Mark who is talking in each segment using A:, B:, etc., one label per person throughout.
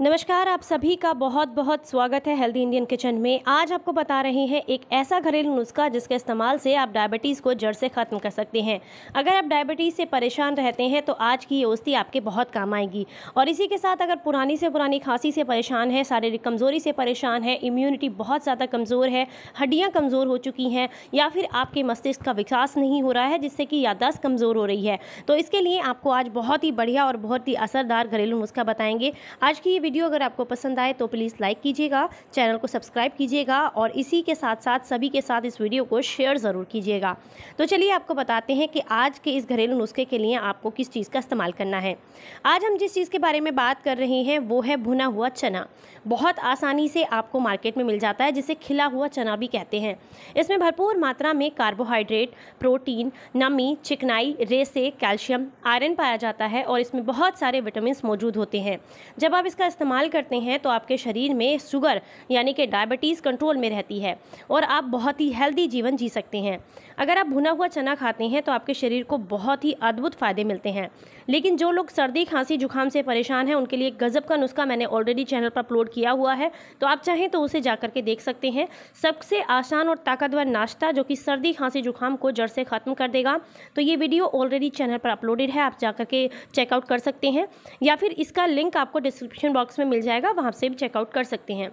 A: नमस्कार आप सभी का बहुत बहुत स्वागत है हेल्दी इंडियन किचन में आज आपको बता रहे हैं एक ऐसा घरेलू नुस्खा जिसके इस्तेमाल से आप डायबिटीज़ को जड़ से ख़त्म कर सकते हैं अगर आप डायबिटीज़ से परेशान रहते हैं तो आज की ये औस्ती आपके बहुत काम आएगी और इसी के साथ अगर पुरानी से पुरानी खांसी से परेशान है शारीरिक कमज़ोरी से परेशान है इम्यूनिटी बहुत ज़्यादा कमज़ोर है हड्डियाँ कमज़ोर हो चुकी हैं या फिर आपके मस्तिष्क का विकास नहीं हो रहा है जिससे कि याददाश्त कमज़ोर हो रही है तो इसके लिए आपको आज बहुत ही बढ़िया और बहुत ही असरदार घरेलू नुस्खा बताएँगे आज की वीडियो अगर आपको पसंद आए तो प्लीज़ लाइक कीजिएगा चैनल को सब्सक्राइब कीजिएगा और इसी के साथ साथ सभी के साथ इस वीडियो को शेयर ज़रूर कीजिएगा तो चलिए आपको बताते हैं कि आज के इस घरेलू नुस्खे के लिए आपको किस चीज़ का इस्तेमाल करना है आज हम जिस चीज़ के बारे में बात कर रहे हैं वो है भुना हुआ चना बहुत आसानी से आपको मार्केट में मिल जाता है जिसे खिला हुआ चना भी कहते हैं इसमें भरपूर मात्रा में कार्बोहाइड्रेट प्रोटीन नमी चिकनाई रेसे कैल्शियम आयरन पाया जाता है और इसमें बहुत सारे विटामिन मौजूद होते हैं जब आप इसका इस्तेमाल करते हैं तो आपके शरीर में शुगर यानी कि डायबिटीज़ कंट्रोल में रहती है और आप बहुत ही हेल्दी जीवन जी सकते हैं अगर आप भुना हुआ चना खाते हैं तो आपके शरीर को बहुत ही अद्भुत फ़ायदे मिलते हैं लेकिन जो लोग सर्दी खांसी जुकाम से परेशान हैं उनके लिए गज़ब का नुस्खा मैंने ऑलरेडी चैनल पर अपलोड किया हुआ है तो आप चाहें तो उसे जा के देख सकते हैं सबसे आसान और ताकतवर नाश्ता जो कि सर्दी खांसी जुकाम को जड़ से ख़त्म कर देगा तो ये वीडियो ऑलरेडी चैनल पर अपलोडेड है आप जा के चेकआउट कर सकते हैं या फिर इसका लिंक आपको डिस्क्रिप्शन बॉक्स बॉक्स में मिल जाएगा वहाँ से भी चेकआउट कर सकते हैं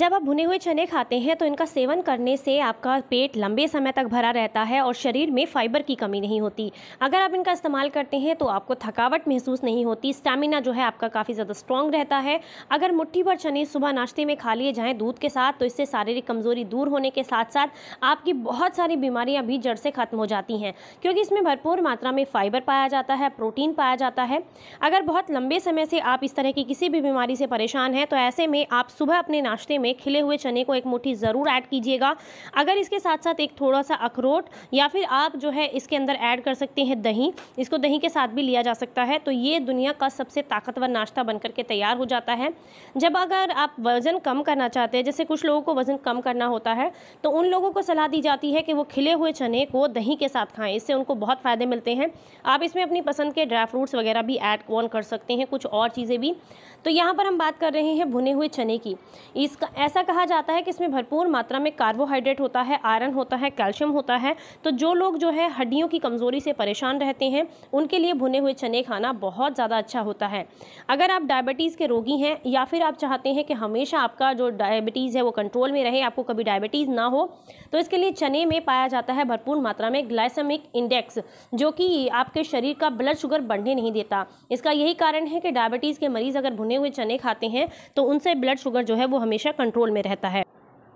A: जब आप भुने हुए चने खाते हैं तो इनका सेवन करने से आपका पेट लंबे समय तक भरा रहता है और शरीर में फाइबर की कमी नहीं होती अगर आप इनका इस्तेमाल करते हैं तो आपको थकावट महसूस नहीं होती स्टेमिना जो है आपका काफ़ी ज़्यादा स्ट्रॉन्ग रहता है अगर मुट्ठी भर चने सुबह नाश्ते में खा लिए जाएँ दूध के साथ तो इससे शारीरिक कमज़ोरी दूर होने के साथ साथ आपकी बहुत सारी बीमारियाँ भी जड़ से ख़त्म हो जाती हैं क्योंकि इसमें भरपूर मात्रा में फ़ाइबर पाया जाता है प्रोटीन पाया जाता है अगर बहुत लंबे समय से आप इस तरह की किसी भी बीमारी से परेशान हैं तो ऐसे में आप सुबह अपने नाश्ते में खिले हुए चने को एक मुट्ठी ज़रूर ऐड कीजिएगा अगर इसके साथ साथ एक थोड़ा सा अखरोट या फिर आप जो है इसके अंदर ऐड कर सकते हैं दही इसको दही के साथ भी लिया जा सकता है तो ये दुनिया का सबसे ताकतवर नाश्ता बन करके तैयार हो जाता है जब अगर आप वज़न कम करना चाहते हैं जैसे कुछ लोगों को वज़न कम करना होता है तो उन लोगों को सलाह दी जाती है कि वो खिले हुए चने को दही के साथ खाएं इससे उनको बहुत फ़ायदे मिलते हैं आप इसमें अपनी पसंद के ड्राई फ्रूट्स वगैरह भी ऐड ऑन कर सकते हैं कुछ और चीज़ें भी तो यहाँ पर हम बात कर रहे हैं भुने हुए चने की इसका ऐसा कहा जाता है कि इसमें भरपूर मात्रा में कार्बोहाइड्रेट होता है आयरन होता है कैल्शियम होता है तो जो लोग जो है हड्डियों की कमज़ोरी से परेशान रहते हैं उनके लिए भुने हुए चने खाना बहुत ज़्यादा अच्छा होता है अगर आप डायबिटीज़ के रोगी हैं या फिर आप चाहते हैं कि हमेशा आपका जो डायबिटीज़ है वो कंट्रोल में रहे आपको कभी डायबिटीज़ ना हो तो इसके लिए चने में पाया जाता है भरपूर मात्रा में ग्लाइसमिक इंडेक्स जो कि आपके शरीर का ब्लड शुगर बढ़ने नहीं देता इसका यही कारण है कि डायबिटीज़ के मरीज़ अगर भुने हुए चने खाते हैं तो उनसे ब्लड शुगर जो है वो हमेशा कंट्रोल में रहता है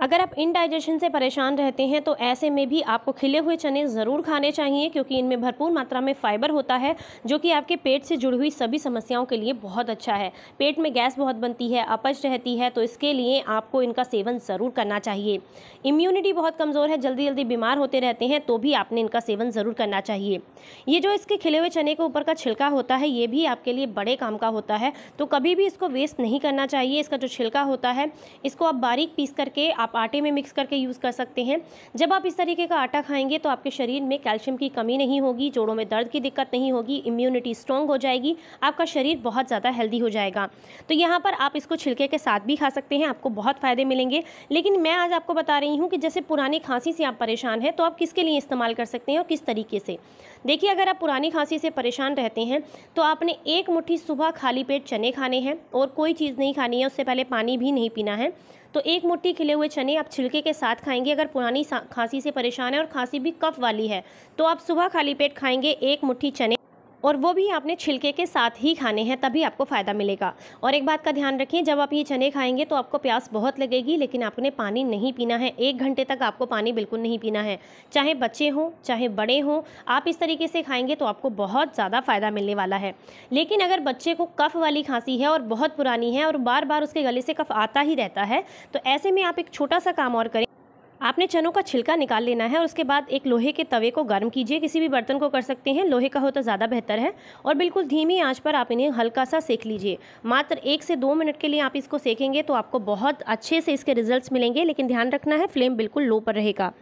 A: अगर आप इनडाइजेशन से परेशान रहते हैं तो ऐसे में भी आपको खिले हुए चने ज़रूर खाने चाहिए क्योंकि इनमें भरपूर मात्रा में फाइबर होता है जो कि आपके पेट से जुड़ी हुई सभी समस्याओं के लिए बहुत अच्छा है पेट में गैस बहुत बनती है अपच रहती है तो इसके लिए आपको इनका सेवन ज़रूर करना चाहिए इम्यूनिटी बहुत कमज़ोर है जल्दी जल्दी बीमार होते रहते हैं तो भी आपने इनका सेवन ज़रूर करना चाहिए ये जो इसके खिले हुए चने के ऊपर का छिलका होता है ये भी आपके लिए बड़े काम का होता है तो कभी भी इसको वेस्ट नहीं करना चाहिए इसका जो छिलका होता है इसको आप बारीक पीस करके आप आटे में मिक्स करके यूज़ कर सकते हैं जब आप इस तरीके का आटा खाएंगे तो आपके शरीर में कैल्शियम की कमी नहीं होगी जोड़ों में दर्द की दिक्कत नहीं होगी इम्यूनिटी स्ट्रॉन्ग हो जाएगी आपका शरीर बहुत ज़्यादा हेल्दी हो जाएगा तो यहाँ पर आप इसको छिलके के साथ भी खा सकते हैं आपको बहुत फ़ायदे मिलेंगे लेकिन मैं आज आपको बता रही हूँ कि जैसे पुराने खांसी से आप परेशान हैं तो आप किसके लिए इस्तेमाल कर सकते हैं और किस तरीके से देखिए अगर आप पुरानी खांसी से परेशान रहते हैं तो आपने एक मुट्ठी सुबह खाली पेट चने खाने हैं और कोई चीज़ नहीं खानी है उससे पहले पानी भी नहीं पीना है तो एक मुट्ठी खिले हुए चने आप छिलके के साथ खाएंगे अगर पुरानी खांसी से परेशान है और खांसी भी कफ वाली है तो आप सुबह खाली पेट खाएंगे एक मुट्ठी चने और वो भी आपने छिलके के साथ ही खाने हैं तभी आपको फ़ायदा मिलेगा और एक बात का ध्यान रखें जब आप ये चने खाएंगे तो आपको प्यास बहुत लगेगी लेकिन आपने पानी नहीं पीना है एक घंटे तक आपको पानी बिल्कुल नहीं पीना है चाहे बच्चे हों चाहे बड़े हों आप इस तरीके से खाएंगे तो आपको बहुत ज़्यादा फ़ायदा मिलने वाला है लेकिन अगर बच्चे को कफ़ वाली खांसी है और बहुत पुरानी है और बार बार उसके गले से कफ़ आता ही रहता है तो ऐसे में आप एक छोटा सा काम और करें आपने चनों का छिलका निकाल लेना है और उसके बाद एक लोहे के तवे को गर्म कीजिए किसी भी बर्तन को कर सकते हैं लोहे का हो तो ज़्यादा बेहतर है और बिल्कुल धीमी आंच पर आप इन्हें हल्का सा सेक लीजिए मात्र एक से दो मिनट के लिए आप इसको सेकेंगे तो आपको बहुत अच्छे से इसके रिजल्ट्स मिलेंगे लेकिन ध्यान रखना है फ्लेम बिल्कुल लो पर रहेगा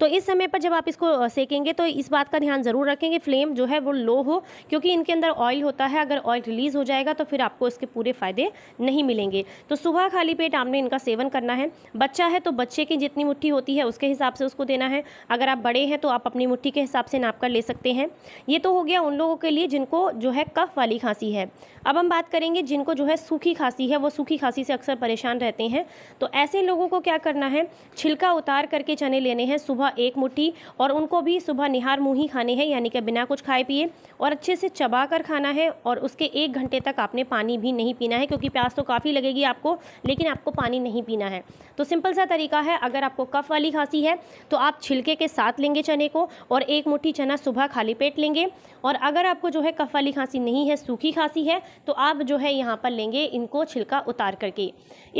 A: तो इस समय पर जब आप इसको सेकेंगे तो इस बात का ध्यान ज़रूर रखेंगे फ्लेम जो है वो लो हो क्योंकि इनके अंदर ऑयल होता है अगर ऑयल रिलीज़ हो जाएगा तो फिर आपको इसके पूरे फ़ायदे नहीं मिलेंगे तो सुबह खाली पेट आपने इनका सेवन करना है बच्चा है तो बच्चे की जितनी मुठ्ठी होती होती है उसके हिसाब से उसको देना है अगर आप बड़े हैं तो आप अपनी मुट्ठी के हिसाब से नाप कर ले सकते हैं ये तो हो गया उन लोगों के लिए जिनको जो है कफ वाली खांसी है अब हम बात करेंगे जिनको जो है सूखी खांसी है वो सूखी खांसी से अक्सर परेशान रहते हैं तो ऐसे लोगों को क्या करना है छिलका उतार करके चने लेने हैं सुबह एक मुठ्ठी और उनको भी सुबह निहार मुँह ही खाने हैं यानी कि बिना कुछ खाए पिए और अच्छे से चबा कर खाना है और उसके एक घंटे तक आपने पानी भी नहीं पीना है क्योंकि प्यास तो काफ़ी लगेगी आपको लेकिन आपको पानी नहीं पीना है तो सिंपल सा तरीका है अगर आपको कफ वाली खांसी है तो आप छिलके के साथ लेंगे चने को और एक मुट्ठी चना सुबह खाली पेट लेंगे और अगर आपको जो है कफ वाली खांसी नहीं है सूखी खांसी है तो आप जो है यहाँ पर लेंगे इनको छिलका उतार करके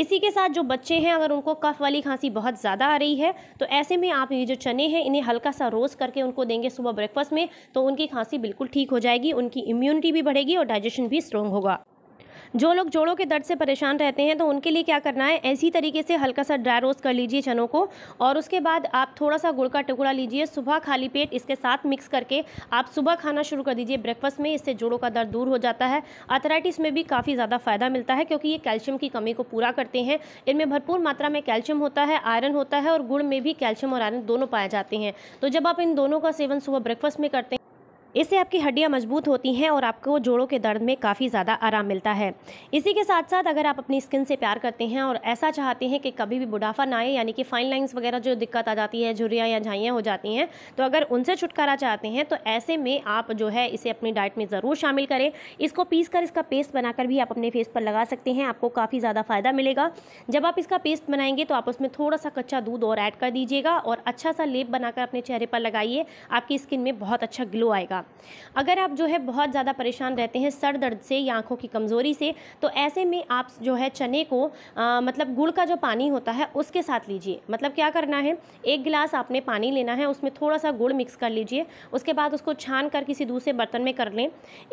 A: इसी के साथ जो बच्चे हैं अगर उनको कफ वाली खांसी बहुत ज़्यादा आ रही है तो ऐसे में आप ये जो चने हैं इन्हें हल्का सा रोज़ करके उनको देंगे सुबह ब्रेकफास्ट में तो उनकी खांसी बिल्कुल ठीक हो जाएगी उनकी इम्यूनिटी भी बढ़ेगी और डाइजेशन भी स्ट्रॉन्ग होगा जो लोग जोड़ों के दर्द से परेशान रहते हैं तो उनके लिए क्या करना है ऐसी तरीके से हल्का सा ड्राई रोस्ट कर लीजिए चनों को और उसके बाद आप थोड़ा सा गुड़ का टुकड़ा लीजिए सुबह खाली पेट इसके साथ मिक्स करके आप सुबह खाना शुरू कर दीजिए ब्रेकफास्ट में इससे जोड़ों का दर्द दूर हो जाता है अथराइटिस में भी काफ़ी ज़्यादा फ़ायदा मिलता है क्योंकि ये कैल्शियम की कमी को पूरा करते हैं इनमें भरपूर मात्रा में कैल्शियम होता है आयरन होता है और गुड़ में भी कैल्शियम और आयरन दोनों पाए जाते हैं तो जब आप इन दोनों का सेवन सुबह ब्रेकफास्ट में करते हैं इससे आपकी हड्डियाँ मजबूत होती हैं और आपको जोड़ों के दर्द में काफ़ी ज़्यादा आराम मिलता है इसी के साथ साथ अगर आप अपनी स्किन से प्यार करते हैं और ऐसा चाहते हैं कि कभी भी बुढ़ापा ना आए यानी कि फाइन लाइन्स वगैरह जो दिक्कत आ जाती है झुरियाँ या झाइयाँ हो जाती हैं तो अगर उनसे छुटकारा चाहते हैं तो ऐसे में आप जो है इसे अपनी डाइट में ज़रूर शामिल करें इसको पीस कर इसका पेस्ट बनाकर भी आप अपने फेस पर लगा सकते हैं आपको काफ़ी ज़्यादा फ़ायदा मिलेगा जब आप इसका पेस्ट बनाएंगे तो आप उसमें थोड़ा सा कच्चा दूध और ऐड कर दीजिएगा और अच्छा सा लेप बनाकर अपने चेहरे पर लगाइए आपकी स्किन में बहुत अच्छा ग्लो आएगा अगर आप जो है बहुत ज़्यादा परेशान रहते हैं सर दर्द से या आँखों की कमज़ोरी से तो ऐसे में आप जो है चने को आ, मतलब गुड़ का जो पानी होता है उसके साथ लीजिए मतलब क्या करना है एक गिलास आपने पानी लेना है उसमें थोड़ा सा गुड़ मिक्स कर लीजिए उसके बाद उसको छान कर किसी दूसरे बर्तन में कर लें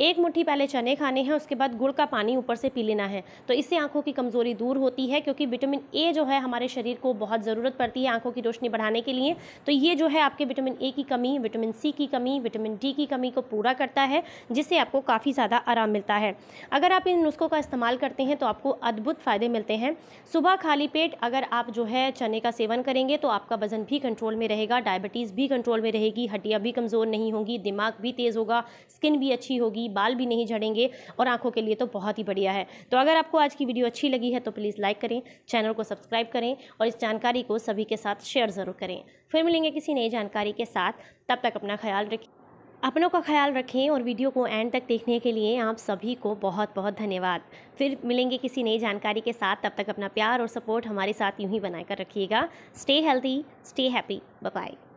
A: एक मुठ्ठी पहले चने खाने हैं उसके बाद गुड़ का पानी ऊपर से पी लेना है तो इससे आंखों की कमज़ोरी दूर होती है क्योंकि विटामिन ए जो है हमारे शरीर को बहुत ज़रूरत पड़ती है आंखों की रोशनी बढ़ाने के लिए तो ये जो है आपके विटामिन ए की कमी विटामिन सी की कमी विटामिन डी की कमी कमी को पूरा करता है जिससे आपको काफ़ी ज़्यादा आराम मिलता है अगर आप इन नुस्खों का इस्तेमाल करते हैं तो आपको अद्भुत फ़ायदे मिलते हैं सुबह खाली पेट अगर आप जो है चने का सेवन करेंगे तो आपका वज़न भी कंट्रोल में रहेगा डायबिटीज़ भी कंट्रोल में रहेगी हड्डियाँ भी कमज़ोर नहीं होंगी दिमाग भी तेज़ होगा स्किन भी अच्छी होगी बाल भी नहीं झड़ेंगे और आंखों के लिए तो बहुत ही बढ़िया है तो अगर आपको आज की वीडियो अच्छी लगी है तो प्लीज़ लाइक करें चैनल को सब्सक्राइब करें और इस जानकारी को सभी के साथ शेयर ज़रूर करें फिर मिलेंगे किसी नई जानकारी के साथ तब तक अपना ख्याल रखें अपनों का ख्याल रखें और वीडियो को एंड तक देखने के लिए आप सभी को बहुत बहुत धन्यवाद फिर मिलेंगे किसी नई जानकारी के साथ तब तक अपना प्यार और सपोर्ट हमारे साथ यूं ही बनाकर रखिएगा stay healthy stay happy bye